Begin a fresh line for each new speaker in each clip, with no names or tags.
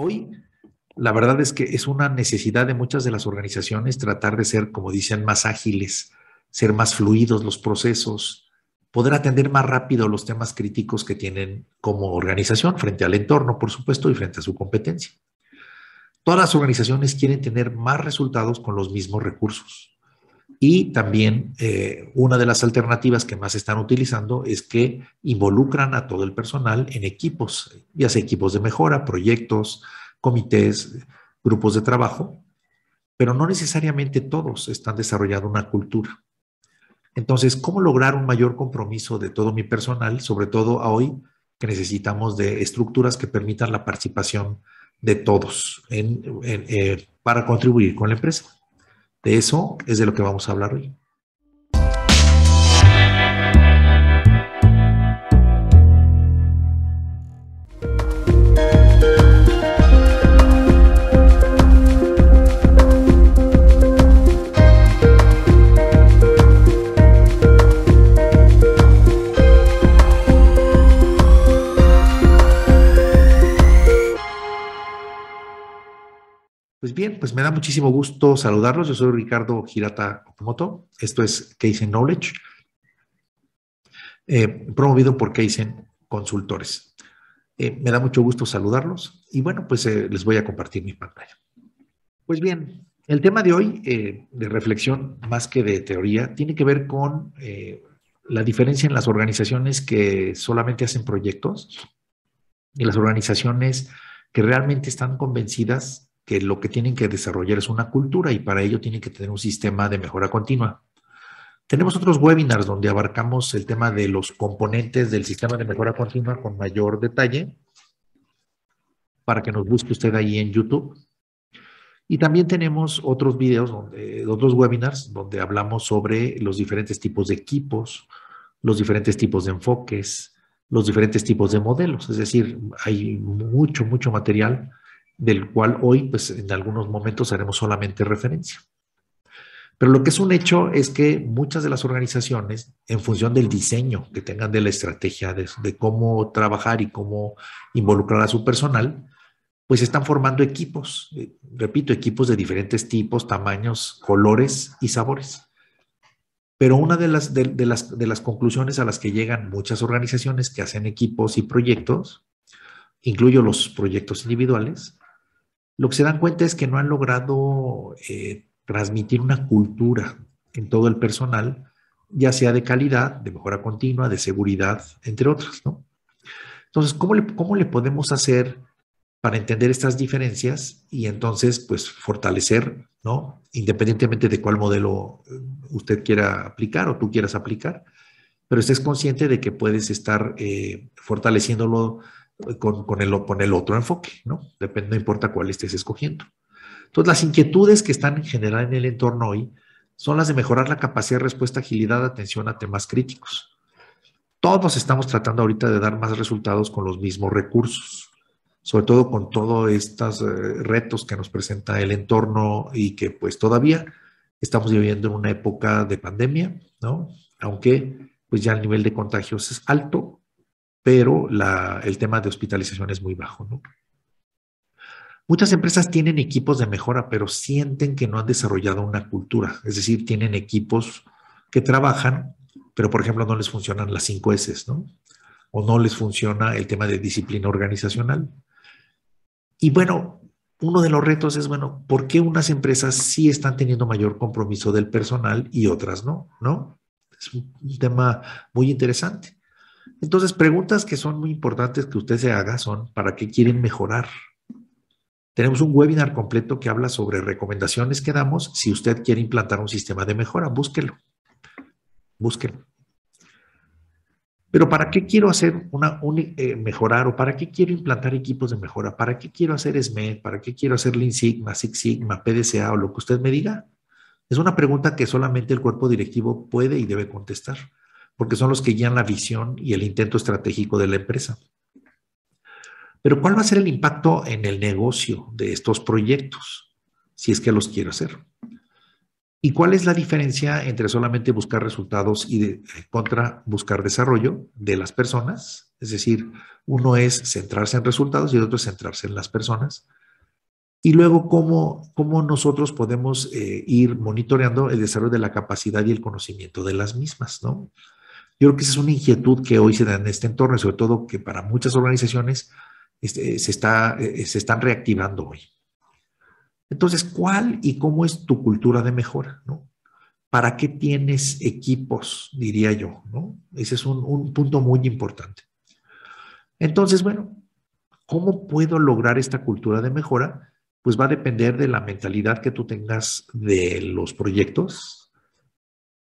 Hoy, la verdad es que es una necesidad de muchas de las organizaciones tratar de ser, como dicen, más ágiles, ser más fluidos los procesos, poder atender más rápido los temas críticos que tienen como organización frente al entorno, por supuesto, y frente a su competencia. Todas las organizaciones quieren tener más resultados con los mismos recursos. Y también eh, una de las alternativas que más están utilizando es que involucran a todo el personal en equipos, ya sea equipos de mejora, proyectos, comités, grupos de trabajo, pero no necesariamente todos están desarrollando una cultura. Entonces, ¿cómo lograr un mayor compromiso de todo mi personal, sobre todo hoy que necesitamos de estructuras que permitan la participación de todos eh, para contribuir con la empresa? De eso es de lo que vamos a hablar hoy. Pues bien, pues me da muchísimo gusto saludarlos. Yo soy Ricardo Girata Okamoto. Esto es in Knowledge, eh, promovido por Keisen Consultores. Eh, me da mucho gusto saludarlos y bueno, pues eh, les voy a compartir mi pantalla. Pues bien, el tema de hoy, de reflexión más que de teoría, tiene que ver con la diferencia en las organizaciones que solamente hacen proyectos y las organizaciones que realmente están convencidas que lo que tienen que desarrollar es una cultura y para ello tienen que tener un sistema de mejora continua. Tenemos otros webinars donde abarcamos el tema de los componentes del sistema de mejora continua con mayor detalle para que nos busque usted ahí en YouTube. Y también tenemos otros videos, otros webinars donde hablamos sobre los diferentes tipos de equipos, los diferentes tipos de enfoques, los diferentes tipos de modelos. Es decir, hay mucho, mucho material del cual hoy, pues en algunos momentos haremos solamente referencia. Pero lo que es un hecho es que muchas de las organizaciones, en función del diseño que tengan de la estrategia, de, cómo trabajar y cómo involucrar a su personal, pues están formando equipos, eh, repito, equipos de diferentes tipos, tamaños, colores y sabores. Pero una de de las, de las conclusiones a las que llegan muchas organizaciones que hacen equipos y proyectos, incluyo los proyectos individuales, lo que se dan cuenta es que no han logrado eh, transmitir una cultura en todo el personal, ya sea de calidad, de mejora continua, de seguridad, entre otras, ¿no? Entonces, ¿cómo le, podemos hacer para entender estas diferencias y entonces, pues, fortalecer, ¿no? Independientemente de cuál modelo eh, usted quiera aplicar o tú quieras aplicar, pero estés consciente de que puedes estar eh, fortaleciéndolo con, el, otro enfoque, ¿no? Depende, no importa cuál estés escogiendo. Entonces, las inquietudes que están en general en el entorno hoy son las de mejorar la capacidad de respuesta, agilidad, atención a temas críticos. Todos estamos tratando ahorita de dar más resultados con los mismos recursos, sobre todo con todos estos eh, retos que nos presenta el entorno y que pues todavía estamos viviendo en una época de pandemia, ¿no? Aunque pues ya el nivel de contagios es alto, pero el tema de hospitalización es muy bajo, ¿no? Muchas empresas tienen equipos de mejora, pero sienten que no han desarrollado una cultura. Es decir, tienen equipos que trabajan, pero por ejemplo no les funcionan las cinco S, ¿no? O no les funciona el tema de disciplina organizacional. Y bueno, uno de los retos es, bueno, ¿por qué unas empresas sí están teniendo mayor compromiso del personal y otras no? ¿No? Es un tema muy interesante. Entonces, preguntas que son muy importantes que usted se haga son, ¿para qué quieren mejorar? Tenemos un webinar completo que habla sobre recomendaciones que damos si usted quiere implantar un sistema de mejora. Búsquelo. Búsquelo. Pero ¿para qué quiero hacer una, eh, mejorar o para qué quiero implantar equipos de mejora? ¿Para qué quiero hacer SMED? ¿Para qué quiero hacer Lean Sigma, Six Sigma, PDCA o lo que usted me diga? Es una pregunta que solamente el cuerpo directivo puede y debe contestar porque son los que guían la visión y el intento estratégico de la empresa. Pero ¿cuál va a ser el impacto en el negocio de estos proyectos, si es que los quiero hacer? ¿Y cuál es la diferencia entre solamente buscar resultados y eh, contra buscar desarrollo de las personas? Es decir, uno es centrarse en resultados y el otro es centrarse en las personas. Y luego, ¿cómo, cómo nosotros podemos eh, ir monitoreando el desarrollo de la capacidad y el conocimiento de las mismas? ¿no? Yo creo que esa es una inquietud que hoy se da en este entorno, y sobre todo que para muchas organizaciones este, eh, se, están reactivando hoy. Entonces, ¿cuál y cómo es tu cultura de mejora? ¿Para qué tienes equipos? Diría yo, Ese es un punto muy importante. Entonces, bueno, ¿cómo puedo lograr esta cultura de mejora? Pues va a depender de la mentalidad que tú tengas de los proyectos,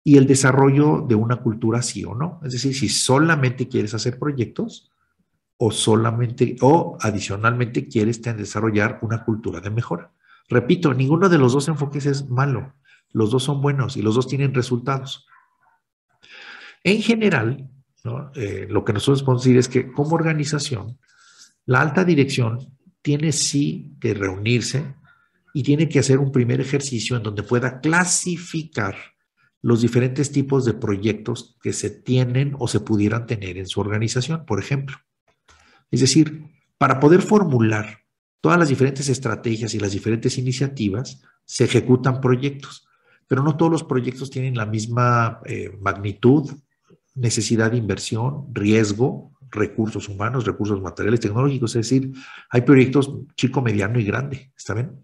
y el desarrollo de una cultura sí o no. Es decir, si solamente quieres hacer proyectos o solamente o adicionalmente quieres desarrollar una cultura de mejora. Repito, ninguno de los dos enfoques es malo. Los dos son buenos y los dos tienen resultados. En general, eh, lo que nosotros podemos decir es que como organización, la alta dirección tiene sí que reunirse y tiene que hacer un primer ejercicio en donde pueda clasificar los diferentes tipos de proyectos que se tienen o se pudieran tener en su organización, por ejemplo. Es decir, para poder formular todas las diferentes estrategias y las diferentes iniciativas, se ejecutan proyectos, pero no todos los proyectos tienen la misma eh, magnitud, necesidad de inversión, riesgo, recursos humanos, recursos materiales, tecnológicos. Es decir, hay proyectos chico, mediano y grande, ¿está bien?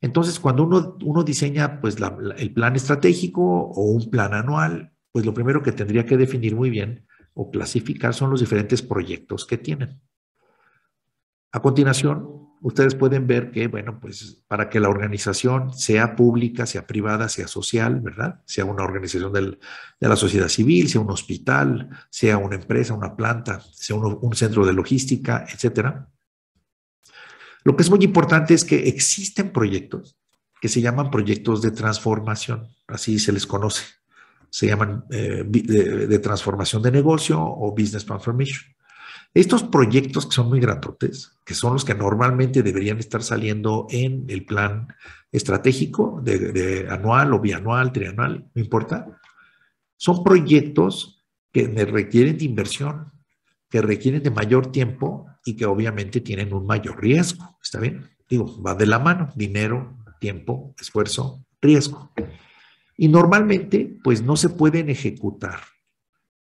Entonces, cuando uno, diseña pues, el plan estratégico o un plan anual, pues lo primero que tendría que definir muy bien o clasificar son los diferentes proyectos que tienen. A continuación, ustedes pueden ver que, bueno, pues para que la organización sea pública, sea privada, sea social, ¿verdad? Sea una organización de la sociedad civil, sea un hospital, sea una empresa, una planta, sea un, un centro de logística, etcétera. Lo que es muy importante es que existen proyectos que se llaman proyectos de transformación, así se les conoce. Se llaman eh, de, transformación de negocio o business transformation. Estos proyectos que son muy gratuitos, que son los que normalmente deberían estar saliendo en el plan estratégico de, anual o bianual, trianual, no importa, son proyectos que requieren de inversión, que requieren de mayor tiempo y que obviamente tienen un mayor riesgo. ¿Está bien? Digo, va de la mano, dinero, tiempo, esfuerzo, riesgo. Y normalmente, pues no se pueden ejecutar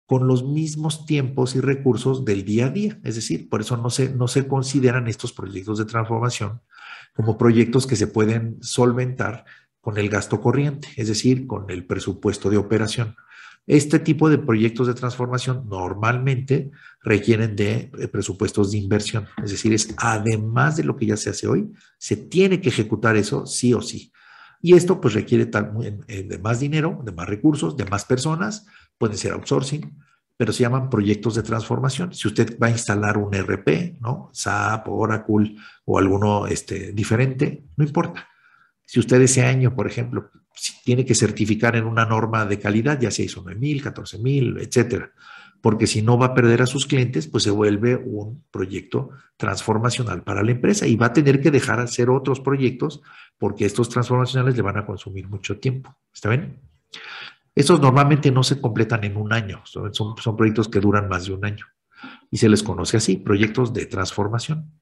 con los mismos tiempos y recursos del día a día. Es decir, por eso no se, no se consideran estos proyectos de transformación como proyectos que se pueden solventar con el gasto corriente, es decir, con el presupuesto de operación. Este tipo de proyectos de transformación normalmente requieren de eh, presupuestos de inversión, es decir, es además de lo que ya se hace hoy, se tiene que ejecutar eso sí o sí. Y esto pues requiere tal, de más dinero, de más recursos, de más personas, pueden ser outsourcing, pero se llaman proyectos de transformación. Si usted va a instalar un e RP, ¿no? SAP, Oracle o alguno este, diferente, no importa. Si usted ese año, por ejemplo, tiene que certificar en una norma de calidad, ya sea mil 9000, 14000, etcétera, porque si no va a perder a sus clientes, pues se vuelve un proyecto transformacional para la empresa y va a tener que dejar hacer otros proyectos porque estos transformacionales le van a consumir mucho tiempo. ¿Está bien? Estos normalmente no se completan en un año, son proyectos que duran más de un año y se les conoce así, proyectos de transformación.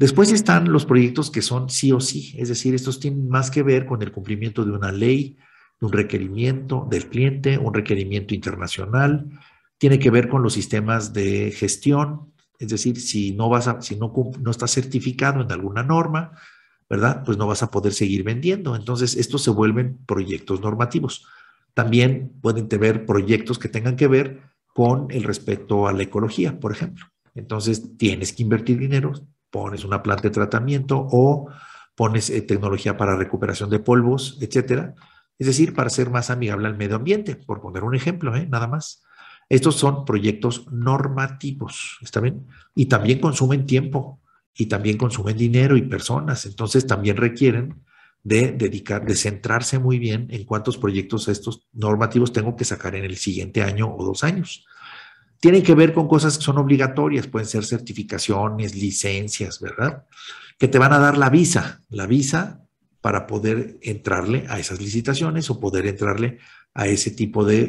Después están los proyectos que son sí o sí, es decir, estos tienen más que ver con el cumplimiento de una ley, de un requerimiento del cliente, un requerimiento internacional, tiene que ver con los sistemas de gestión, es decir, si no vas a, si no, no estás certificado en alguna norma, ¿verdad? Pues no vas a poder seguir vendiendo. Entonces, estos se vuelven proyectos normativos. También pueden tener proyectos que tengan que ver con el respeto a la ecología, por ejemplo. Entonces, tienes que invertir dinero pones una planta de tratamiento o pones eh, tecnología para recuperación de polvos, etcétera. Es decir, para ser más amigable al medio ambiente, por poner un ejemplo, ¿eh? nada más. Estos son proyectos normativos, ¿está bien? Y también consumen tiempo, y también consumen dinero y personas, entonces también requieren de dedicar, de centrarse muy bien en cuántos proyectos estos normativos tengo que sacar en el siguiente año o dos años tienen que ver con cosas que son obligatorias, pueden ser certificaciones, licencias, ¿verdad? Que te van a dar la visa, la visa para poder entrarle a esas licitaciones o poder entrarle a ese tipo de,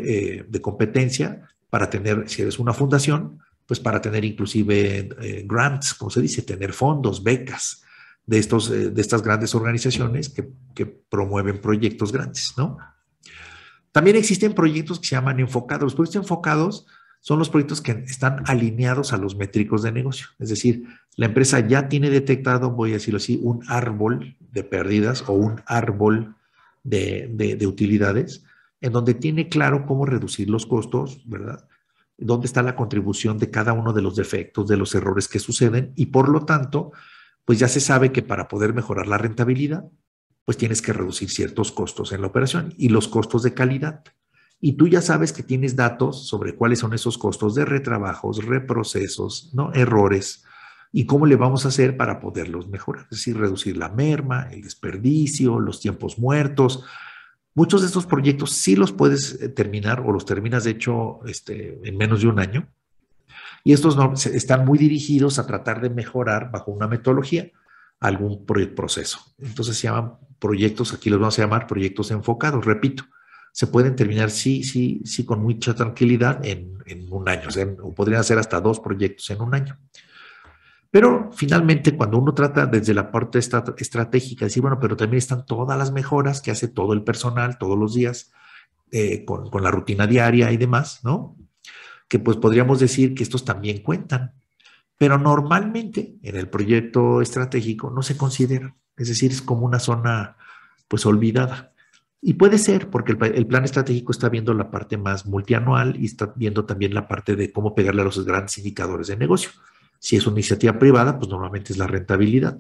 eh, competencia para tener, si eres una fundación, pues para tener inclusive eh, grants, como se dice, tener fondos, becas de, estos, eh, de estas grandes organizaciones que, que promueven proyectos grandes, ¿no? También existen proyectos que se llaman enfocados. Los proyectos enfocados son los proyectos que están alineados a los métricos de negocio. Es decir, la empresa ya tiene detectado, voy a decirlo así, un árbol de pérdidas o un árbol de, utilidades, en donde tiene claro cómo reducir los costos, ¿verdad? Dónde está la contribución de cada uno de los defectos, de los errores que suceden, y por lo tanto, pues ya se sabe que para poder mejorar la rentabilidad, pues tienes que reducir ciertos costos en la operación y los costos de calidad y tú ya sabes que tienes datos sobre cuáles son esos costos de retrabajos, reprocesos, ¿no? errores y cómo le vamos a hacer para poderlos mejorar, es decir, reducir la merma, el desperdicio, los tiempos muertos. Muchos de estos proyectos sí los puedes eh, terminar o los terminas de hecho este, en menos de un año. Y estos no, están muy dirigidos a tratar de mejorar bajo una metodología algún proceso. Entonces se llaman proyectos, aquí los vamos a llamar proyectos enfocados, repito, se pueden terminar, sí, sí, sí, con mucha tranquilidad en, un año, o, podrían hacer hasta dos proyectos en un año. Pero finalmente, cuando uno trata desde la parte estratégica, decir, bueno, pero también están todas las mejoras que hace todo el personal todos los días, eh, con, con, la rutina diaria y demás, ¿no? Que pues podríamos decir que estos también cuentan, pero normalmente en el proyecto estratégico no se considera, es decir, es como una zona pues olvidada. Y puede ser, porque el, plan estratégico está viendo la parte más multianual y está viendo también la parte de cómo pegarle a los grandes indicadores de negocio. Si es una iniciativa privada, pues normalmente es la rentabilidad.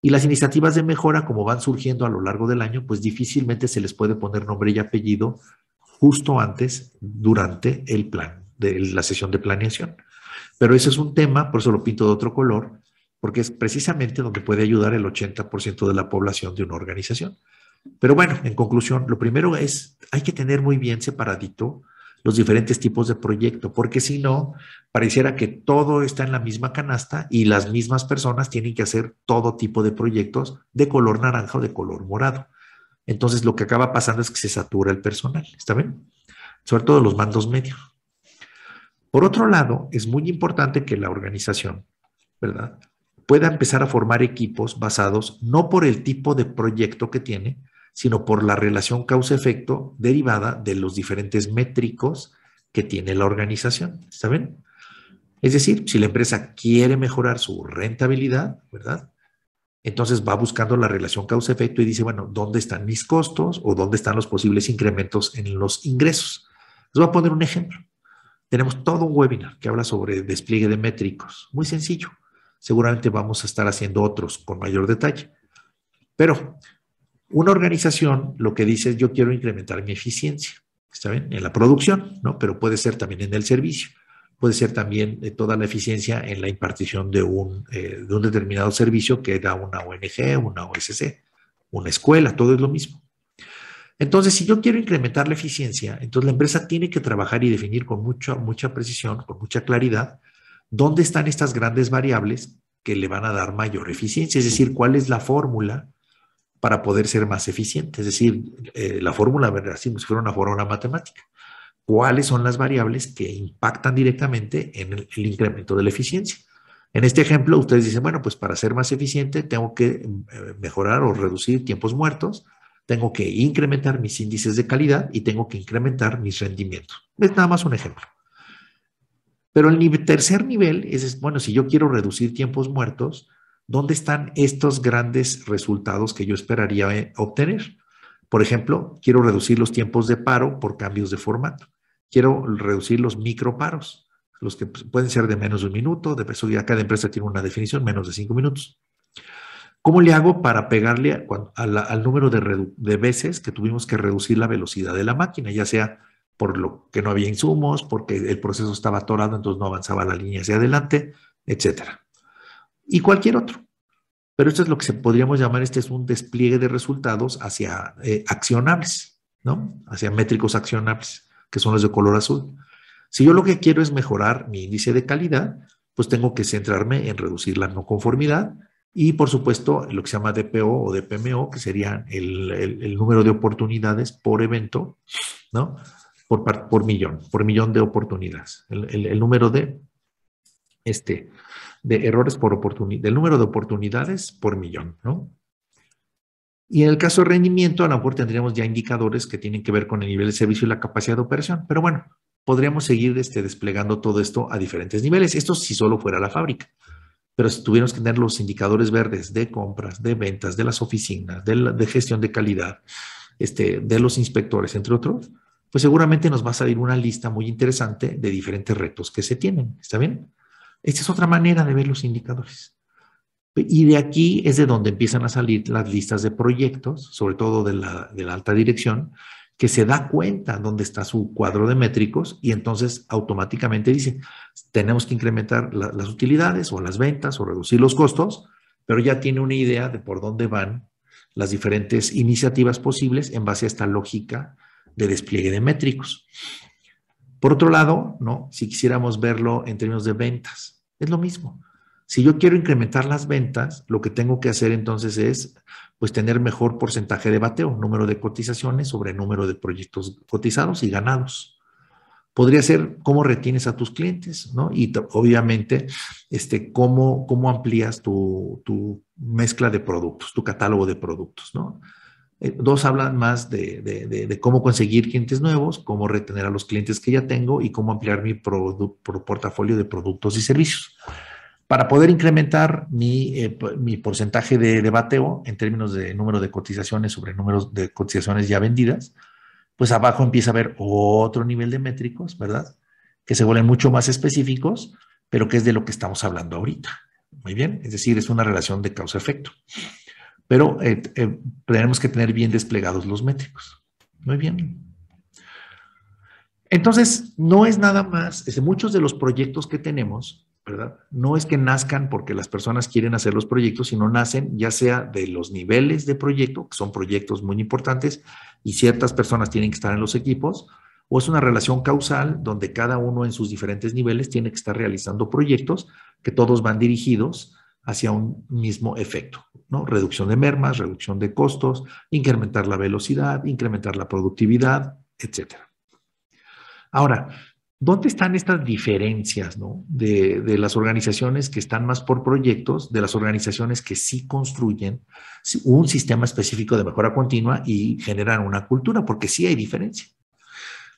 Y las iniciativas de mejora, como van surgiendo a lo largo del año, pues difícilmente se les puede poner nombre y apellido justo antes, durante el plan, de la sesión de planeación. Pero ese es un tema, por eso lo pinto de otro color, porque es precisamente donde puede ayudar el 80% de la población de una organización pero bueno, en conclusión, lo primero es, hay que tener muy bien separadito los diferentes tipos de proyecto, porque si no, pareciera que todo está en la misma canasta y las mismas personas tienen que hacer todo tipo de proyectos de color naranja o de color morado. Entonces, lo que acaba pasando es que se satura el personal, ¿está bien? Sobre todo los mandos medios. Por otro lado, es muy importante que la organización, ¿verdad?, pueda empezar a formar equipos basados no por el tipo de proyecto que tiene, sino por la relación causa-efecto derivada de los diferentes métricos que tiene la organización. ¿Está bien? Es decir, si la empresa quiere mejorar su rentabilidad, ¿verdad? Entonces va buscando la relación causa-efecto y dice, bueno, ¿dónde están mis costos o dónde están los posibles incrementos en los ingresos? Les voy a poner un ejemplo. Tenemos todo un webinar que habla sobre despliegue de métricos. Muy sencillo. Seguramente vamos a estar haciendo otros con mayor detalle. Pero una organización lo que dice es yo quiero incrementar mi eficiencia, ¿está bien? En la producción, ¿no? Pero puede ser también en el servicio, puede ser también eh, toda la eficiencia en la impartición de un, eh, de un determinado servicio que da una ONG, una OSC, una escuela, todo es lo mismo. Entonces, si yo quiero incrementar la eficiencia, entonces la empresa tiene que trabajar y definir con mucha, mucha precisión, con mucha claridad, dónde están estas grandes variables que le van a dar mayor eficiencia, es decir, cuál es la fórmula para poder ser más eficiente. Es decir, eh, la fórmula, así si fuera una fórmula matemática. ¿Cuáles son las variables que impactan directamente en el, el, incremento de la eficiencia? En este ejemplo, ustedes dicen, bueno, pues para ser más eficiente tengo que eh, mejorar o reducir tiempos muertos, tengo que incrementar mis índices de calidad y tengo que incrementar mis rendimientos. Es nada más un ejemplo. Pero el tercer nivel es, bueno, si yo quiero reducir tiempos muertos, ¿dónde están estos grandes resultados que yo esperaría eh, obtener? Por ejemplo, quiero reducir los tiempos de paro por cambios de formato. Quiero reducir los microparos, los que pueden ser de menos de un minuto, de peso, ya cada empresa tiene una definición, menos de cinco minutos. ¿Cómo le hago para pegarle al número de, de, veces que tuvimos que reducir la velocidad de la máquina, ya sea por lo que no había insumos, porque el proceso estaba atorado, entonces no avanzaba la línea hacia adelante, etcétera? y cualquier otro. Pero esto es lo que se podríamos llamar, este es un despliegue de resultados hacia eh, accionables, ¿no? Hacia métricos accionables, que son los de color azul. Si yo lo que quiero es mejorar mi índice de calidad, pues tengo que centrarme en reducir la no conformidad y, por supuesto, lo que se llama DPO o DPMO, que sería el, número de oportunidades por evento, ¿no? Por, por millón, por millón de oportunidades. El, el número de este, de errores por oportunidad, del número de oportunidades por millón, ¿no? Y en el caso de rendimiento, a lo mejor tendríamos ya indicadores que tienen que ver con el nivel de servicio y la capacidad de operación, pero bueno, podríamos seguir este, desplegando todo esto a diferentes niveles. Esto si solo fuera la fábrica. Pero si tuviéramos que tener los indicadores verdes de compras, de ventas, de las oficinas, de, de gestión de calidad, este, de los inspectores, entre otros, pues seguramente nos va a salir una lista muy interesante de diferentes retos que se tienen. ¿Está bien? Esta es otra manera de ver los indicadores. Y de aquí es de donde empiezan a salir las listas de proyectos, sobre todo de la, alta dirección, que se da cuenta dónde está su cuadro de métricos y entonces automáticamente dice, tenemos que incrementar las utilidades o las ventas o reducir los costos, pero ya tiene una idea de por dónde van las diferentes iniciativas posibles en base a esta lógica de despliegue de métricos. Por otro lado, ¿no? si quisiéramos verlo en términos de ventas, es lo mismo. Si yo quiero incrementar las ventas, lo que tengo que hacer entonces es pues tener mejor porcentaje de bateo, número de cotizaciones sobre número de proyectos cotizados y ganados. Podría ser cómo retienes a tus clientes, ¿no? Y obviamente, este, cómo, amplías tu, tu, mezcla de productos, tu catálogo de productos, ¿no? Eh, dos hablan más de, cómo conseguir clientes nuevos, cómo retener a los clientes que ya tengo y cómo ampliar mi portafolio de productos y servicios. Para poder incrementar mi, eh, porcentaje de, bateo en términos de número de cotizaciones sobre números de cotizaciones ya vendidas, pues abajo empieza a haber otro nivel de métricos, ¿verdad? Que se vuelven mucho más específicos, pero que es de lo que estamos hablando ahorita. Muy bien, es decir, es una relación de causa-efecto. Pero eh, eh, tenemos que tener bien desplegados los métricos. Muy bien. Entonces, no es nada más, muchos de los proyectos que tenemos, ¿verdad? No es que nazcan porque las personas quieren hacer los proyectos, sino nacen ya sea de los niveles de proyecto, que son proyectos muy importantes y ciertas personas tienen que estar en los equipos, o es una relación causal donde cada uno en sus diferentes niveles tiene que estar realizando proyectos que todos van dirigidos hacia un mismo efecto, ¿no? Reducción de mermas, reducción de costos, incrementar la velocidad, incrementar la productividad, etc. Ahora, ¿dónde están estas diferencias ¿no? de, las organizaciones que están más por proyectos, de las organizaciones que sí construyen un sistema específico de mejora continua y generan una cultura? Porque sí hay diferencia.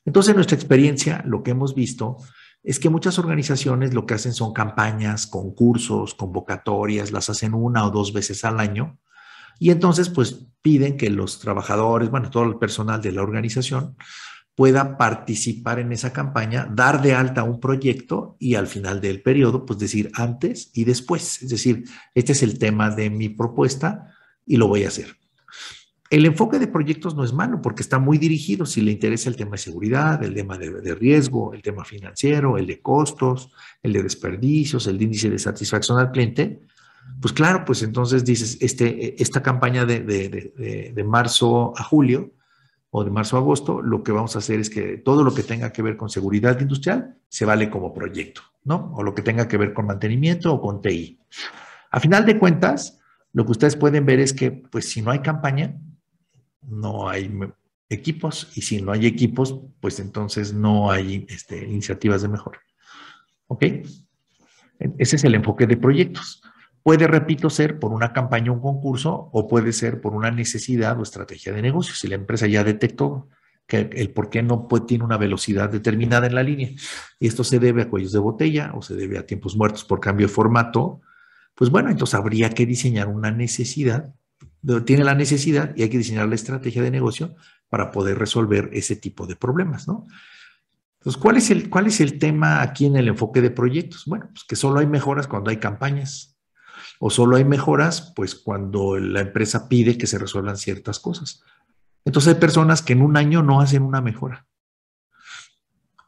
Entonces, nuestra experiencia, lo que hemos visto es que muchas organizaciones lo que hacen son campañas, concursos, convocatorias, las hacen una o dos veces al año y entonces pues piden que los trabajadores, bueno, todo el personal de la organización pueda participar en esa campaña, dar de alta un proyecto y al final del periodo pues decir antes y después, es decir, este es el tema de mi propuesta y lo voy a hacer. El enfoque de proyectos no es malo porque está muy dirigido. Si le interesa el tema de seguridad, el tema de, riesgo, el tema financiero, el de costos, el de desperdicios, el de índice de satisfacción al cliente, pues claro, pues entonces dices, este, eh, esta campaña de, de marzo a julio o de marzo a agosto, lo que vamos a hacer es que todo lo que tenga que ver con seguridad industrial se vale como proyecto, ¿no? O lo que tenga que ver con mantenimiento o con TI. A final de cuentas, lo que ustedes pueden ver es que, pues si no hay campaña, no hay equipos y si no hay equipos, pues entonces no hay este, iniciativas de mejora. ¿Ok? E, ese es el enfoque de proyectos. Puede, repito, ser por una campaña, un concurso o puede ser por una necesidad o estrategia de negocio. Si la empresa ya detectó que el por qué no tiene una velocidad determinada en la línea y esto se debe a cuellos de botella o se debe a tiempos muertos por cambio de formato, pues bueno, entonces habría que diseñar una necesidad tiene la necesidad y hay que diseñar la estrategia de negocio para poder resolver ese tipo de problemas, ¿no? Entonces, ¿cuál es, el, ¿cuál es el tema aquí en el enfoque de proyectos? Bueno, pues que solo hay mejoras cuando hay campañas o solo hay mejoras pues cuando la empresa pide que se resuelvan ciertas cosas. Entonces hay personas que en un año no hacen una mejora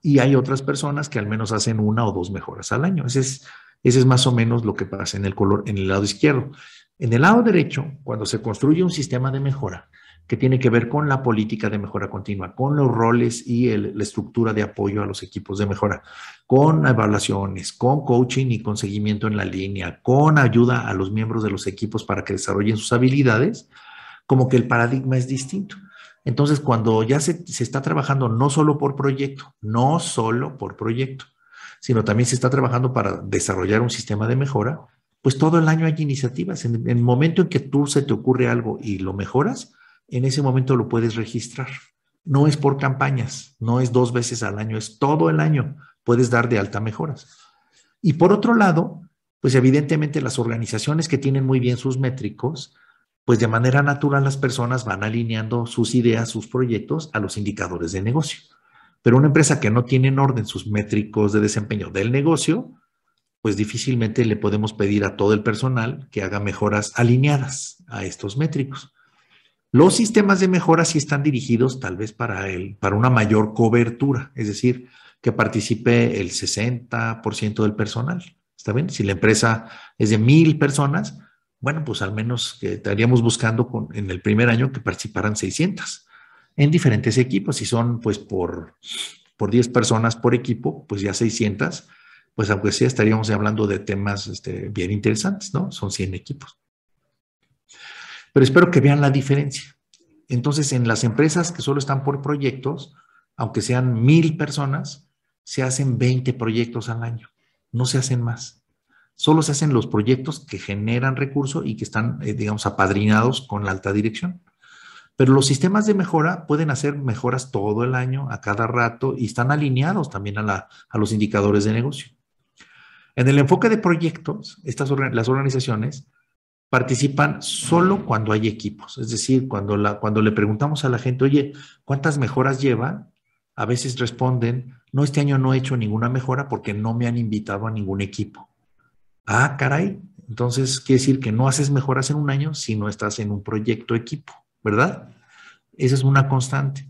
y hay otras personas que al menos hacen una o dos mejoras al año. Ese es, ese es más o menos lo que pasa en el color, en el lado izquierdo. En el lado derecho, cuando se construye un sistema de mejora que tiene que ver con la política de mejora continua, con los roles y la estructura de apoyo a los equipos de mejora, con evaluaciones, con coaching y con seguimiento en la línea, con ayuda a los miembros de los equipos para que desarrollen sus habilidades, como que el paradigma es distinto. Entonces, cuando ya se está trabajando no solo por proyecto, no solo por proyecto, sino también se está trabajando para desarrollar un sistema de mejora, pues todo el año hay iniciativas. En, el momento en que tú se te ocurre algo y lo mejoras, en ese momento lo puedes registrar. No es por campañas, no es dos veces al año, es todo el año. Puedes dar de alta mejoras. Y por otro lado, pues evidentemente las organizaciones que tienen muy bien sus métricos, pues de manera natural las personas van alineando sus ideas, sus proyectos a los indicadores de negocio. Pero una empresa que no tiene en orden sus métricos de desempeño del negocio, pues difícilmente le podemos pedir a todo el personal que haga mejoras alineadas a estos métricos. Los sistemas de mejora sí están dirigidos tal vez para, el, para una mayor cobertura, es decir, que participe el 60% del personal. ¿Está bien? Si la empresa es de mil personas, bueno, pues al menos que estaríamos buscando con, en el primer año que participaran 600 en diferentes equipos. Si son pues por, por 10 personas por equipo, pues ya 600 pues aunque sí, estaríamos hablando de temas este, bien interesantes, ¿no? Son 100 equipos. Pero espero que vean la diferencia. Entonces, en las empresas que solo están por proyectos, aunque sean mil personas, se hacen 20 proyectos al año, no se hacen más. Solo se hacen los proyectos que generan recurso y que están, eh, digamos, apadrinados con la alta dirección. Pero los sistemas de mejora pueden hacer mejoras todo el año, a cada rato, y están alineados también a los indicadores de negocio. En el enfoque de proyectos, estas, las organizaciones participan solo cuando hay equipos, es decir, cuando, la, cuando le preguntamos a la gente, oye, ¿cuántas mejoras lleva? A veces responden, no, este año no he hecho ninguna mejora porque no me han invitado a ningún equipo. Ah, caray, entonces quiere decir que no haces mejoras en un año si no estás en un proyecto equipo, ¿verdad? Esa es una constante.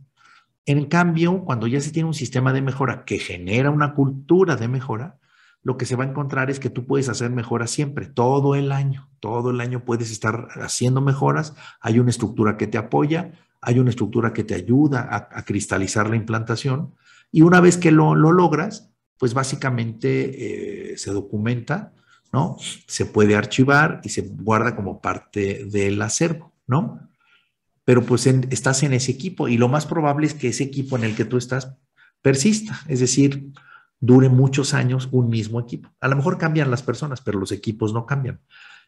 En cambio, cuando ya se tiene un sistema de mejora que genera una cultura de mejora, lo que se va a encontrar es que tú puedes hacer mejoras siempre, todo el año, todo el año puedes estar haciendo mejoras, hay una estructura que te apoya, hay una estructura que te ayuda a, cristalizar la implantación y una vez que lo, logras, pues básicamente eh, se documenta, ¿no? Se puede archivar y se guarda como parte del acervo, ¿no? Pero pues estás en ese equipo y lo más probable es que ese equipo en el que tú estás persista, es decir, dure muchos años un mismo equipo. A lo mejor cambian las personas, pero los equipos no cambian.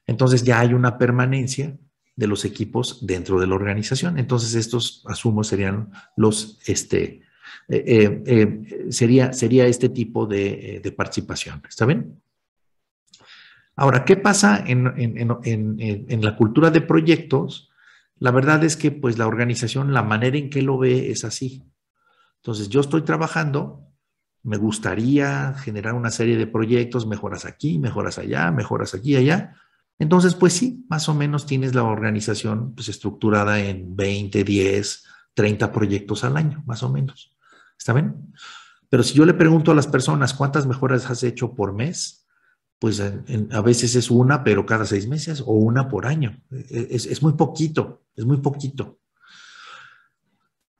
Entonces ya hay una permanencia de los equipos dentro de la organización. Entonces estos, asumos serían los, este, eh, eh, eh, sería, sería este tipo de, participación. ¿Está bien? Ahora, ¿qué pasa en, en la cultura de proyectos? La verdad es que pues la organización, la manera en que lo ve es así. Entonces yo estoy trabajando me gustaría generar una serie de proyectos, mejoras aquí, mejoras allá, mejoras aquí allá. Entonces, pues sí, más o menos tienes la organización pues, estructurada en 20, 10, 30 proyectos al año, más o menos. ¿Está bien? Pero si yo le pregunto a las personas cuántas mejoras has hecho por mes, pues a veces es una, pero cada seis meses o una por año. E, e, es muy poquito, es muy poquito.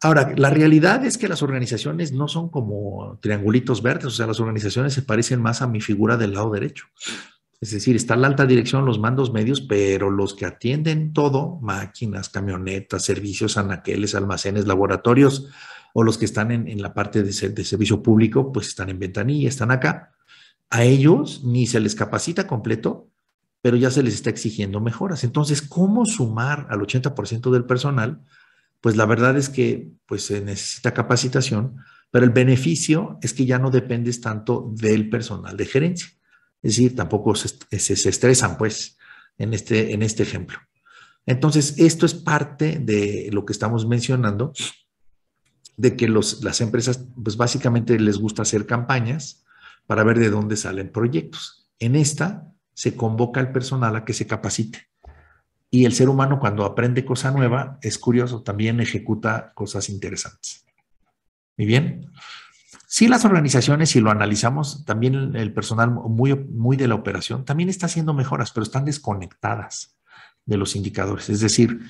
Ahora, la realidad es que las organizaciones no son como triangulitos verdes, o sea, las organizaciones se parecen más a mi figura del lado derecho. Es decir, está la alta dirección, los mandos medios, pero los que atienden todo, máquinas, camionetas, servicios, anaqueles, almacenes, laboratorios, o los que están en, la parte de, de, servicio público, pues están en ventanilla, están acá. A ellos ni se les capacita completo, pero ya se les está exigiendo mejoras. Entonces, ¿cómo sumar al 80% del personal pues la verdad es que pues se necesita capacitación, pero el beneficio es que ya no dependes tanto del personal de gerencia. Es decir, tampoco se, estresan, pues, en este, en este ejemplo. Entonces, esto es parte de lo que estamos mencionando, de que las empresas, pues básicamente les gusta hacer campañas para ver de dónde salen proyectos. En esta se convoca al personal a que se capacite. Y el ser humano cuando aprende cosa nueva, es curioso, también ejecuta cosas interesantes. Muy bien. Si las organizaciones, si lo analizamos, también el personal muy, muy de la operación también está haciendo mejoras, pero están desconectadas de los indicadores. Es decir,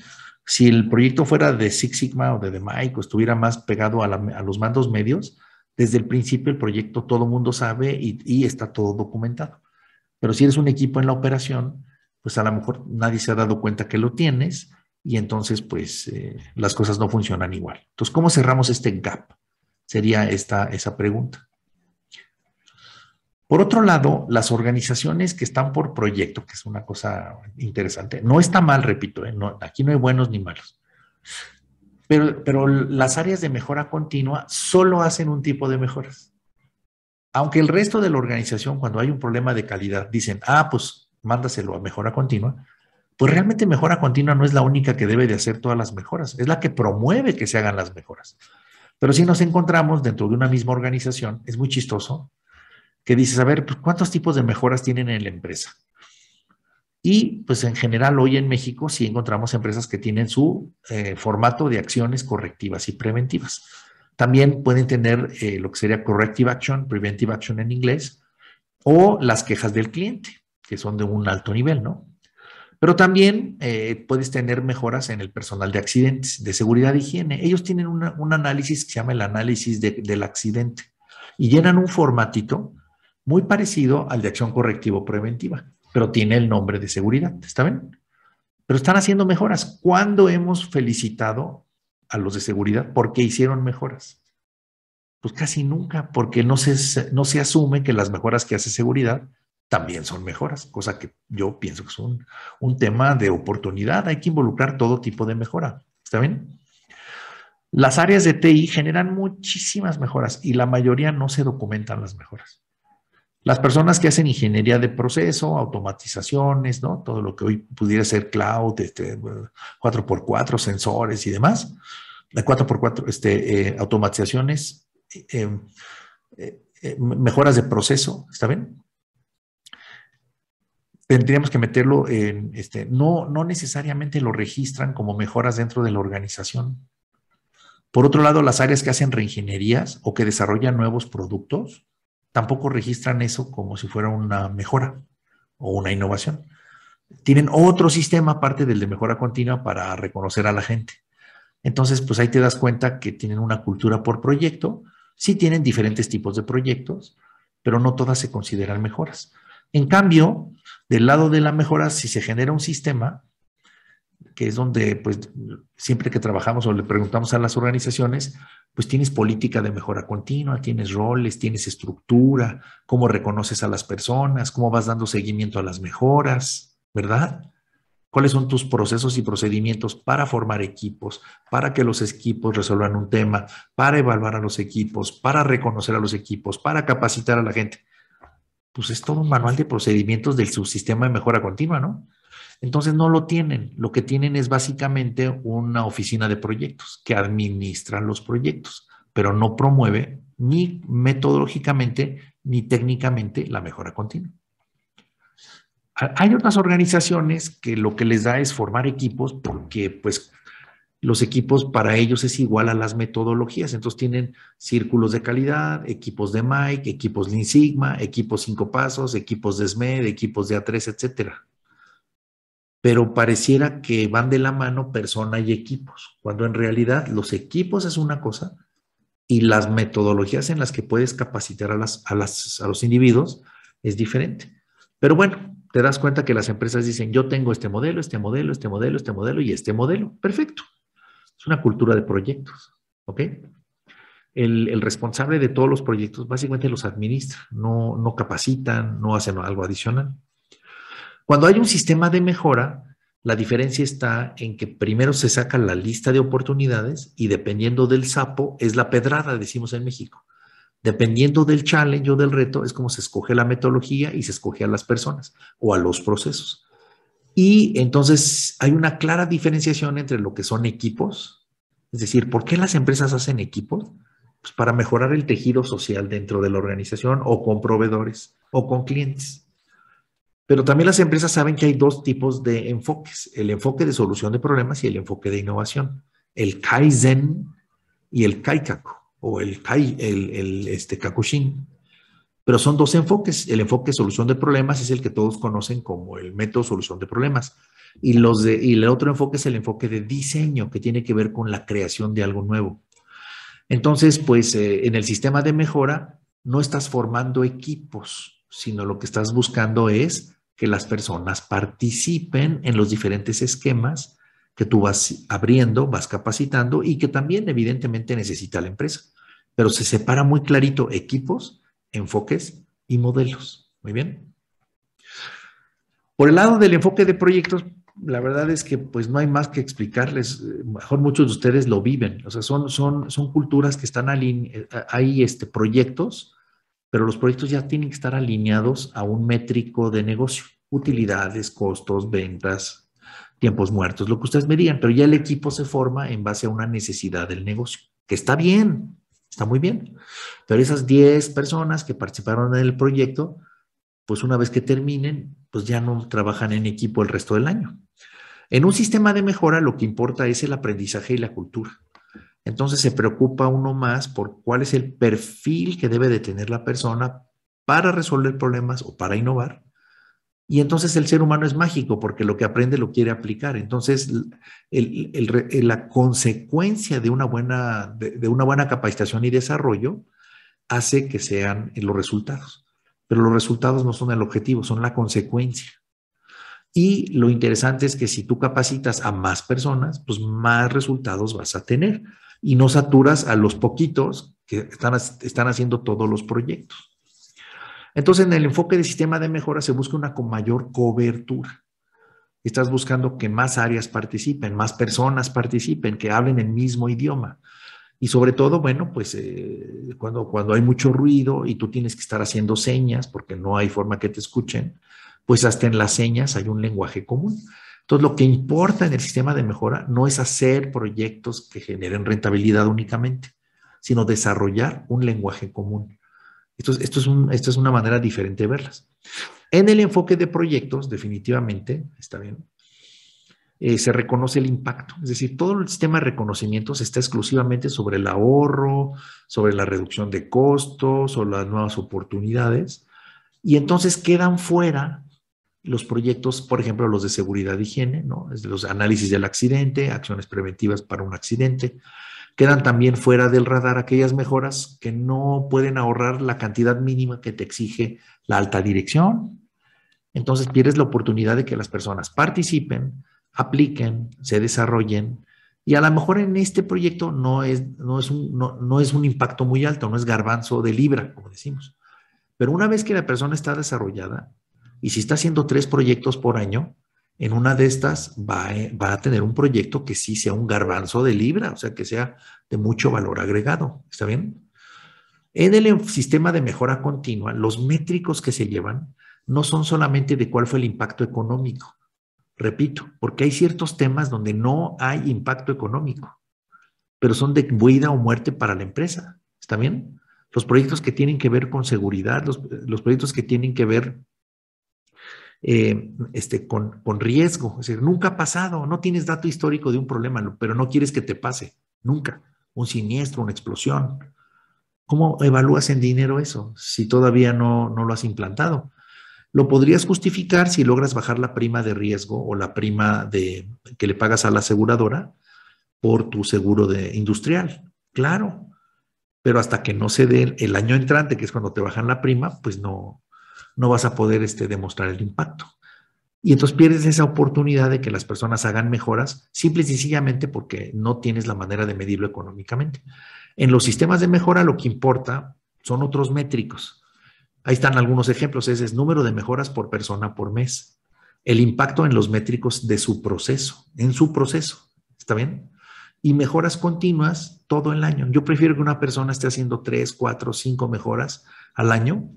si el proyecto fuera de Six Sigma o de Mike o estuviera más pegado a, los mandos medios, desde el principio el proyecto todo mundo sabe y, y está todo documentado. Pero si eres un equipo en la operación, pues a lo mejor nadie se ha dado cuenta que lo tienes y entonces pues eh, las cosas no funcionan igual. Entonces, ¿cómo cerramos este gap? Sería esta, esa pregunta. Por otro lado, las organizaciones que están por proyecto, que es una cosa interesante, no está mal, repito, eh, aquí no hay buenos ni malos, pero, pero las áreas de mejora continua solo hacen un tipo de mejoras. Aunque el resto de la organización, cuando hay un problema de calidad, dicen, ah, pues mándaselo a mejora continua, pues realmente mejora continua no es la única que debe de hacer todas las mejoras, es la que promueve que se hagan las mejoras. Pero si nos encontramos dentro de una misma organización, es muy chistoso que dices, a ver, pues, ¿cuántos tipos de mejoras tienen en la empresa? Y pues en general hoy en México sí encontramos empresas que tienen su eh, formato de acciones correctivas y preventivas. También pueden tener eh, lo que sería corrective action, preventive action en inglés, o las quejas del cliente que son de un alto nivel, ¿no? Pero también eh, puedes tener mejoras en el personal de accidentes, de seguridad e higiene. Ellos tienen un análisis que se llama el análisis del accidente y llenan un formatito muy parecido al de acción correctivo preventiva, pero tiene el nombre de seguridad, ¿está bien? Pero están haciendo mejoras. ¿Cuándo hemos felicitado a los de seguridad porque hicieron mejoras? Pues casi nunca, porque no se, no se asume que las mejoras que hace seguridad también son mejoras, cosa que yo pienso que es un, tema de oportunidad. Hay que involucrar todo tipo de mejora. ¿Está bien? Las áreas de TI generan muchísimas mejoras y la mayoría no se documentan las mejoras. Las personas que hacen ingeniería de proceso, automatizaciones, ¿no? Todo lo que hoy pudiera ser cloud, 4x4, este, sensores y demás. 4x4, este, eh, automatizaciones, eh, eh, mejoras de proceso, ¿está bien? tendríamos que meterlo en, este, no, no necesariamente lo registran como mejoras dentro de la organización. Por otro lado, las áreas que hacen reingenierías o que desarrollan nuevos productos, tampoco registran eso como si fuera una mejora o una innovación. Tienen otro sistema aparte del de mejora continua para reconocer a la gente. Entonces, pues ahí te das cuenta que tienen una cultura por proyecto, sí tienen diferentes tipos de proyectos, pero no todas se consideran mejoras. En cambio, del lado de la mejora, si se genera un sistema, que es donde, pues, siempre que trabajamos o le preguntamos a las organizaciones, pues tienes política de mejora continua, tienes roles, tienes estructura, cómo reconoces a las personas, cómo vas dando seguimiento a las mejoras, ¿verdad? ¿Cuáles son tus procesos y procedimientos para formar equipos, para que los equipos resuelvan un tema, para evaluar a los equipos, para reconocer a los equipos, para capacitar a la gente? pues es todo un manual de procedimientos del subsistema de mejora continua, ¿no? Entonces no lo tienen, lo que tienen es básicamente una oficina de proyectos que administra los proyectos, pero no promueve ni metodológicamente ni técnicamente la mejora continua. Hay otras organizaciones que lo que les da es formar equipos porque pues los equipos para ellos es igual a las metodologías. Entonces tienen círculos de calidad, equipos de Mike, equipos Lean Sigma, equipos cinco pasos, equipos de SMED, equipos de A3, etcétera. Pero pareciera que van de la mano persona y equipos, cuando en realidad los equipos es una cosa y las metodologías en las que puedes capacitar a, a los individuos es diferente. Pero bueno, te das cuenta que las empresas dicen, yo tengo este modelo, este modelo, este modelo, este modelo y este modelo. Perfecto es una cultura de proyectos, ¿ok? El, responsable de todos los proyectos básicamente los administra, no, no capacitan, no hacen algo adicional. Cuando hay un sistema de mejora, la diferencia está en que primero se saca la lista de oportunidades y dependiendo del sapo es la pedrada, decimos en México. Dependiendo del challenge o del reto es como se escoge la metodología y se escoge a las personas o a los procesos. Y entonces hay una clara diferenciación entre lo que son equipos, es decir, ¿por qué las empresas hacen equipos? Pues para mejorar el tejido social dentro de la organización o con proveedores o con clientes. Pero también las empresas saben que hay dos tipos de enfoques, el enfoque de solución de problemas y el enfoque de innovación, el Kaizen y el Kaikaku o el, el, este, Kakushin. Pero son dos enfoques. El enfoque solución de problemas es el que todos conocen como el método solución de problemas. Y, los el otro enfoque es el enfoque de diseño, que tiene que ver con la creación de algo nuevo. Entonces, pues eh, en el sistema de mejora no estás formando equipos, sino lo que estás buscando es que las personas participen en los diferentes esquemas que tú vas abriendo, vas capacitando y que también evidentemente necesita la empresa. Pero se separa muy clarito equipos enfoques y modelos. Muy bien. Por el lado del enfoque de proyectos, la verdad es que pues no hay más que explicarles, mejor muchos de ustedes lo viven, o sea, son, son, son culturas que están alineadas, eh, hay este, proyectos, pero los proyectos ya tienen que estar alineados a un métrico de negocio, utilidades, costos, ventas, tiempos muertos, lo que ustedes me digan, pero ya el equipo se forma en base a una necesidad del negocio, que está bien, Está muy bien. Pero esas 10 personas que participaron en el proyecto, pues una vez que terminen, pues ya no trabajan en equipo el resto del año. En un sistema de mejora lo que importa es el aprendizaje y la cultura. Entonces se preocupa uno más por cuál es el perfil que debe de tener la persona para resolver problemas o para innovar y entonces el ser humano es mágico porque lo que aprende lo quiere aplicar. Entonces la consecuencia de una, buena, una buena capacitación y desarrollo hace que sean los resultados. Pero los resultados no son el objetivo, son la consecuencia. Y lo interesante es que si tú capacitas a más personas, pues más resultados vas a tener y no saturas a los poquitos que están, están haciendo todos los proyectos. Entonces, en el enfoque de sistema de mejora se busca una con mayor cobertura. Estás buscando que más áreas participen, más personas participen, que hablen el mismo idioma. Y sobre todo, bueno, pues eh, cuando, cuando hay mucho ruido y tú tienes que estar haciendo señas porque no hay forma que te escuchen, pues hasta en las señas hay un lenguaje común. Entonces, lo que importa en el sistema de mejora no es hacer proyectos que generen rentabilidad únicamente, sino desarrollar un lenguaje común. Esto, es una manera diferente de verlas. En el enfoque de proyectos, definitivamente, está bien, eh, se reconoce el impacto. Es decir, todo el sistema de reconocimientos está exclusivamente sobre el ahorro, sobre la reducción de costos, o las nuevas oportunidades. Y entonces quedan fuera los proyectos, por ejemplo, los de seguridad e higiene, los análisis del accidente, acciones preventivas para un accidente, Quedan también fuera del radar aquellas mejoras que no pueden ahorrar la cantidad mínima que te exige la alta dirección. Entonces pierdes la oportunidad de que las personas participen, apliquen, se desarrollen y a lo mejor en este proyecto no es, no un, no, es un impacto muy alto, no es garbanzo de libra, como decimos. Pero una vez que la persona está desarrollada y si está haciendo tres proyectos por año, en una de estas eh, va, a tener un proyecto que sí sea un garbanzo de libra, o sea, que sea de mucho valor agregado. ¿Está bien? En el sistema de mejora continua, los métricos que se llevan no son solamente de cuál fue el impacto económico. Repito, porque hay ciertos temas donde no hay impacto económico, pero son de huida o muerte para la empresa. ¿Está bien? Los proyectos que tienen que ver con seguridad, los, los proyectos que tienen que ver eh, este, con, riesgo. Es decir, nunca ha pasado, no tienes dato histórico de un problema, pero no quieres que te pase, nunca. Un siniestro, una explosión. ¿Cómo evalúas en dinero eso si todavía no, lo has implantado? Lo podrías justificar si logras bajar la prima de riesgo o la prima de, que le pagas a la aseguradora por tu seguro de industrial. Claro, pero hasta que no se dé el año entrante, que es cuando te bajan la prima, pues no, no vas a poder este, demostrar el impacto. Y entonces pierdes esa oportunidad de que las personas hagan mejoras, simple y sencillamente porque no tienes la manera de medirlo económicamente. En los sistemas de mejora lo que importa son otros métricos. Ahí están algunos ejemplos, ese es número de mejoras por persona por mes, el impacto en los métricos de su proceso, en su proceso, ¿está bien? Y mejoras continuas todo el año. Yo prefiero que una persona esté haciendo tres, cuatro, cinco mejoras al año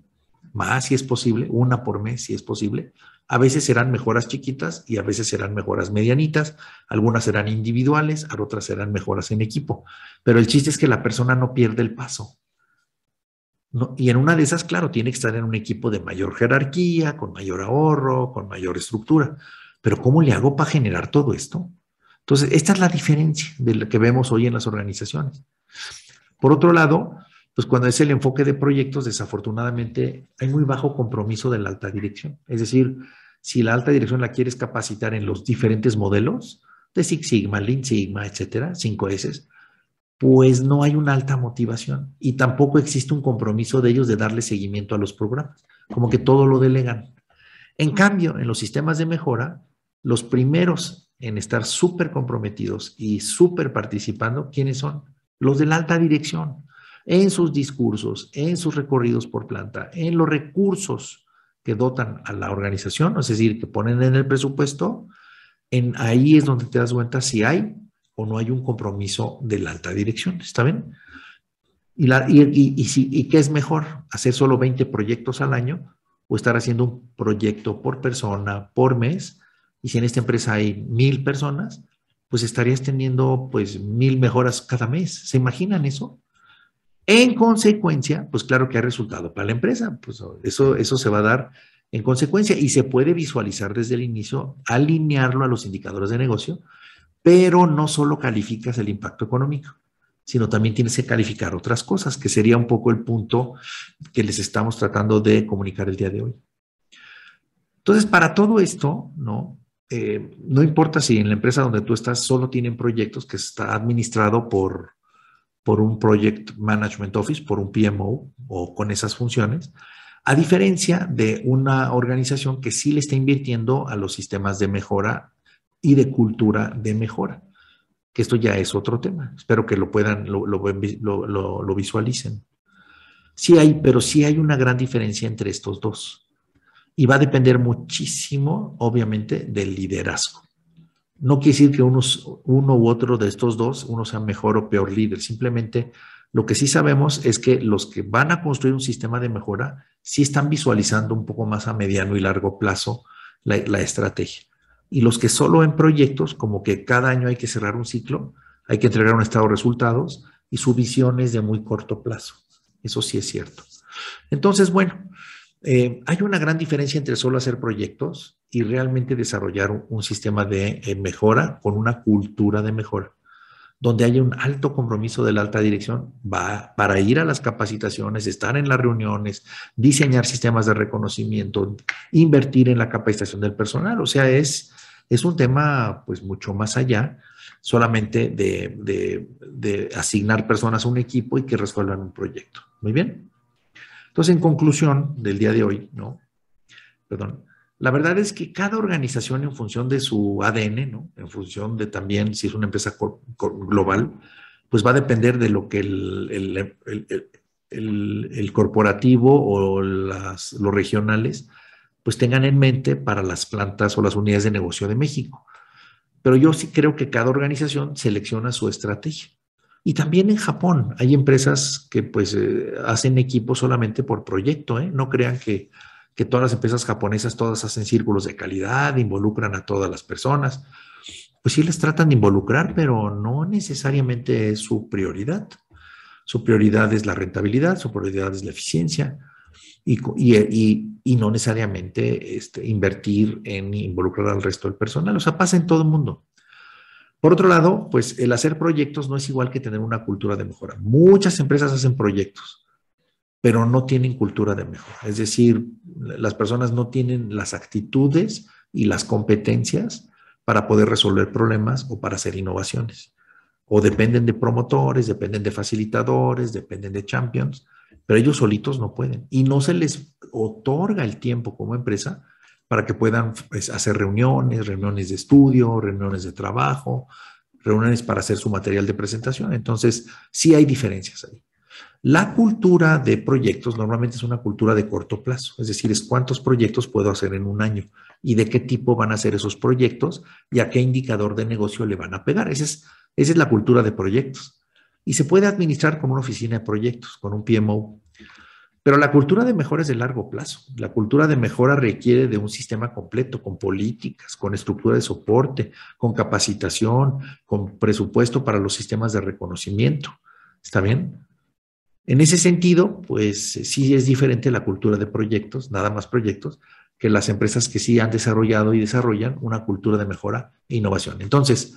más si es posible, una por mes si es posible. A veces serán mejoras chiquitas y a veces serán mejoras medianitas, algunas serán individuales, otras serán mejoras en equipo, pero el chiste es que la persona no pierde el paso. y en una de esas, claro, tiene que estar en un equipo de mayor jerarquía, con mayor ahorro, con mayor estructura. Pero ¿cómo le hago para generar todo esto? Entonces, esta es la diferencia de lo que vemos hoy en las organizaciones. Por otro lado, pues cuando es el enfoque de proyectos, desafortunadamente hay muy bajo compromiso de la alta dirección. Es decir, si la alta dirección la quieres capacitar en los diferentes modelos de Six Sigma, Lean Sigma, etcétera, 5S, pues no hay una alta motivación y tampoco existe un compromiso de ellos de darle seguimiento a los programas, como que todo lo delegan. En cambio, en los sistemas de mejora, los primeros en estar súper comprometidos y súper participando, ¿quiénes son? Los de la alta dirección en sus discursos, en sus recorridos por planta, en los recursos que dotan a la organización, es decir, que ponen en el presupuesto, en ahí es donde te das cuenta si hay o no hay un compromiso de la alta dirección, ¿está bien? Y, la, y, si, y, qué es mejor? ¿Hacer solo 20 proyectos al año o estar haciendo un proyecto por persona, por mes? Y si en esta empresa hay mil personas, pues estarías teniendo pues mil mejoras cada mes. ¿Se imaginan eso? En consecuencia, pues claro que ha resultado para la empresa, pues eso, eso se va a dar en consecuencia y se puede visualizar desde el inicio, alinearlo a los indicadores de negocio, pero no solo calificas el impacto económico, sino también tienes que calificar otras cosas, que sería un poco el punto que les estamos tratando de comunicar el día de hoy. Entonces, para todo esto, ¿no? Eh, no importa si en la empresa donde tú estás solo tienen proyectos que está administrado por por un Project Management Office, por un PMO o con esas funciones, a diferencia de una organización que sí le está invirtiendo a los sistemas de mejora y de cultura de mejora, que esto ya es otro tema. Espero que lo puedan, lo, visualicen. Sí hay, pero sí hay una gran diferencia entre estos dos. Y va a depender muchísimo, obviamente, del liderazgo. No quiere decir que uno u otro de estos dos, uno sea mejor o peor líder, simplemente lo que sí sabemos es que los que van a construir un sistema de mejora sí están visualizando un poco más a mediano y largo plazo la, estrategia. Y los que solo en proyectos, como que cada año hay que cerrar un ciclo, hay que entregar un estado de resultados y su visión es de muy corto plazo. Eso sí es cierto. Entonces, bueno, eh, hay una gran diferencia entre solo hacer proyectos y realmente desarrollar un, sistema de eh, mejora con una cultura de mejora, donde haya un alto compromiso de la alta dirección va, para ir a las capacitaciones, estar en las reuniones, diseñar sistemas de reconocimiento, invertir en la capacitación del personal. O sea, es, es un tema pues mucho más allá solamente de, de asignar personas a un equipo y que resuelvan un proyecto. Muy bien. Entonces, en conclusión del día de hoy, ¿no? Perdón, la verdad es que cada organización en función de su ADN, ¿no? en función de también si es una empresa global, pues va a depender de lo que el, corporativo o los regionales pues tengan en mente para las plantas o las unidades de negocio de México. Pero yo sí creo que cada organización selecciona su estrategia. Y también en Japón hay empresas que pues eh, hacen equipo solamente por proyecto, ¿eh? No crean que que todas las empresas japonesas todas hacen círculos de calidad, involucran a todas las personas. Pues sí les tratan de involucrar, pero no necesariamente es su prioridad. Su prioridad es la rentabilidad, su prioridad es la eficiencia y, no necesariamente este, invertir en involucrar al resto del personal. O sea, pasa en todo el mundo. Por otro lado, pues el hacer proyectos no es igual que tener una cultura de mejora. Muchas empresas hacen proyectos pero no tienen cultura de mejora. Es decir, las personas no tienen las actitudes y las competencias para poder resolver problemas o para hacer innovaciones. O dependen de promotores, dependen de facilitadores, dependen de champions, pero ellos solitos no pueden. Y no se les otorga el tiempo como empresa para que puedan pues, hacer reuniones, reuniones de estudio, reuniones de trabajo, reuniones para hacer su material de presentación. Entonces, sí hay diferencias ahí. La cultura de proyectos normalmente es una cultura de corto plazo, es decir, es cuántos proyectos puedo hacer en un año y de qué tipo van a ser esos proyectos y a qué indicador de negocio le van a pegar. Esa es, esa es la cultura de proyectos. Y se puede administrar como una oficina de proyectos, con un PMO. Pero la cultura de mejora es de largo plazo. La cultura de mejora requiere de un sistema completo, con políticas, con estructura de soporte, con capacitación, con presupuesto para los sistemas de reconocimiento. ¿Está bien? En ese sentido, pues eh, sí es diferente la cultura de proyectos, nada más proyectos, que las empresas que sí han desarrollado y desarrollan una cultura de mejora e innovación. Entonces,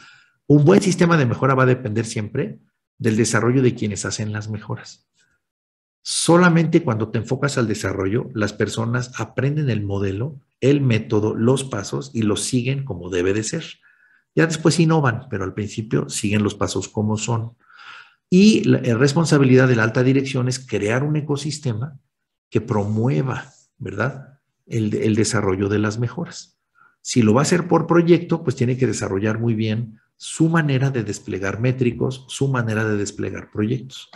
un buen sistema de mejora va a depender siempre del desarrollo de quienes hacen las mejoras. Solamente cuando te enfocas al desarrollo, las personas aprenden el modelo, el método, los pasos y los siguen como debe de ser. Ya después innovan, pero al principio siguen los pasos como son. Y la eh, responsabilidad de la alta dirección es crear un ecosistema que promueva, ¿verdad? El, desarrollo de las mejoras. Si lo va a hacer por proyecto, pues tiene que desarrollar muy bien su manera de desplegar métricos, su manera de desplegar proyectos.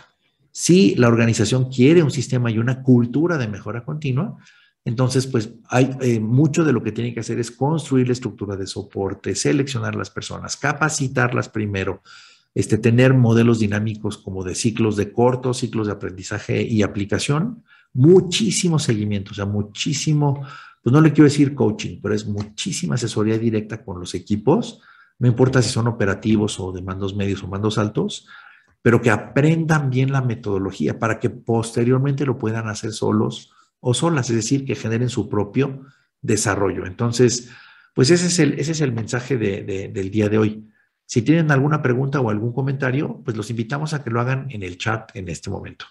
Si la organización quiere un sistema y una cultura de mejora continua, entonces, pues hay eh, mucho de lo que tiene que hacer es construir la estructura de soporte, seleccionar las personas, capacitarlas primero, este, tener modelos dinámicos como de ciclos de corto, ciclos de aprendizaje y aplicación, muchísimo seguimiento, o sea, muchísimo, pues no le quiero decir coaching, pero es muchísima asesoría directa con los equipos, no importa si son operativos o de mandos medios o mandos altos, pero que aprendan bien la metodología para que posteriormente lo puedan hacer solos o solas, es decir, que generen su propio desarrollo. Entonces, pues ese es el, ese es el mensaje del día de hoy. Si tienen alguna pregunta o algún comentario, pues los invitamos a que lo hagan en el chat en este momento.